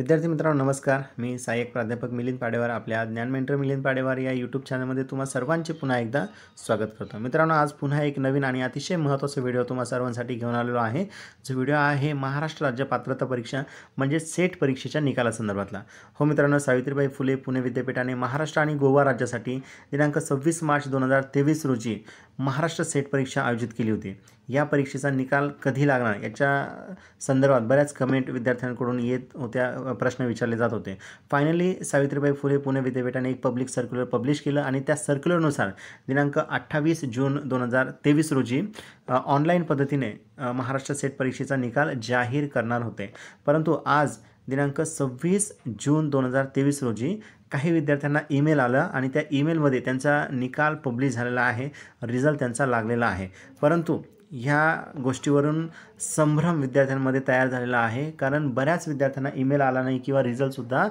विद्यार्थी मित्रांनो नमस्कार मी सहाय्यक प्राध्यापक मिलिंद पाडेवार आपल्या ज्ञान मेंटर मिलिंद पाडेवार या यूट्यूब चॅनलमध्ये तुम्हा सर्वांचे पुन्हा एकदा स्वागत करतो मित्रांनो आज पुन्हा एक नवीन आणि अतिशय महत्त्वाचा व्हिडिओ तुम्हा सर्वांसाठी घेऊन आलेलो आहे जो व्हिडिओ आहे महाराष्ट्र राज्य पात्रता परीक्षा म्हणजे सेट परीक्षेच्या निकालासंदर्भातला हो मित्रांनो सावित्रीबाई फुले पुणे विद्यापीठाने महाराष्ट्र आणि गोवा राज्यासाठी दिनांक सव्वीस मार्च दोन हजार तेवीस रोजी महाराष्ट्र सेट परीक्षा आयोजित केली होती या परीक्षेचा निकाल कधी लागणार याच्या संदर्भात बऱ्याच कमेंट विद्यार्थ्यांकडून येत होत्या प्रश्न विचारले जात होते फायनली सावित्रीबाई फुले पुणे विद्यापीठाने एक पब्लिक सर्क्युलर पब्लिश केलं आणि त्या सर्क्युलरनुसार दिनांक अठ्ठावीस जून दोन हजार तेवीस रोजी ऑनलाईन पद्धतीने महाराष्ट्र सेट परीक्षेचा निकाल जाहीर करणार होते परंतु आज दिनांक सव्वीस जून दोन हजार तेवीस रोजी काही विद्यार्थ्यांना ईमेल आलं आणि त्या ईमेलमध्ये त्यांचा निकाल पब्लिश झालेला आहे रिझल्ट त्यांचा लागलेला आहे परंतु ह्या गोष्टीवरून संभ्रम विद्यार्थ्यांमध्ये तयार झालेला आहे कारण बऱ्याच विद्यार्थ्यांना ईमेल आला नाही किंवा रिझल्टसुद्धा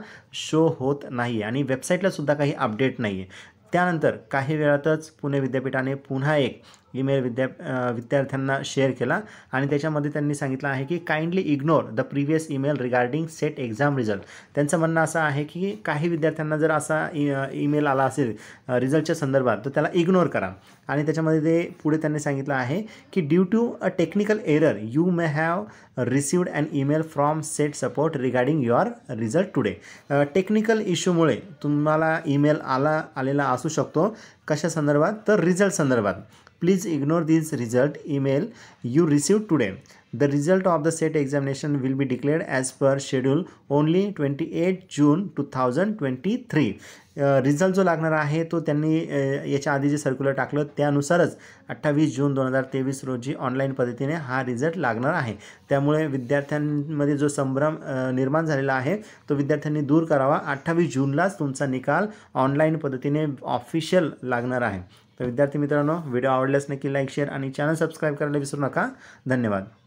शो होत नाही आणि वेबसाईटलासुद्धा काही अपडेट नाही आहे त्यानंतर काही वेळातच पुणे विद्यापीठाने पुन्हा एक ईमेल विद्या विद्यार्थ्यांना शेअर केला आणि त्याच्यामध्ये त्यांनी सांगितलं आहे की kindly ignore the previous email regarding CET exam result त्यांचं म्हणणं असं आहे की काही विद्यार्थ्यांना जर असा ईमेल e-, आला असेल रिझल्टच्या संदर्भात तर त्याला इग्नोर करा आणि त्याच्यामध्ये ते पुढे त्यांनी सांगितलं आहे की due to a technical error you may have received and email from CET support regarding your result today टेक्निकल इश्यूमुळे तुम्हाला ईमेल आला आलेला असू शकतो कशा संदर्भात तर रिझल्ट संदर्भात please ignore this result email you received today The result of the SET examination will be declared as per schedule only 28 June 2023. Result जो लागणार आहे तो त्यांनी याच्या आधी जे सर्क्युलर टाकलं त्यानुसारच अठ्ठावीस जून दोन हजार तेवीस रोजी ऑनलाईन पद्धतीने हा रिझल्ट लागणार आहे त्यामुळे विद्यार्थ्यांमध्ये जो संभ्रम निर्माण झालेला आहे तो विद्यार्थ्यांनी दूर करावा अठ्ठावीस जूनलाच तुमचा निकाल ऑनलाईन पद्धतीने ऑफिशियल लागणार आहे तर विद्यार्थी मित्रांनो व्हिडिओ आवडल्यास नक्की लाईक शेअर आणि चॅनल सबस्क्राईब करायला विसरू नका धन्यवाद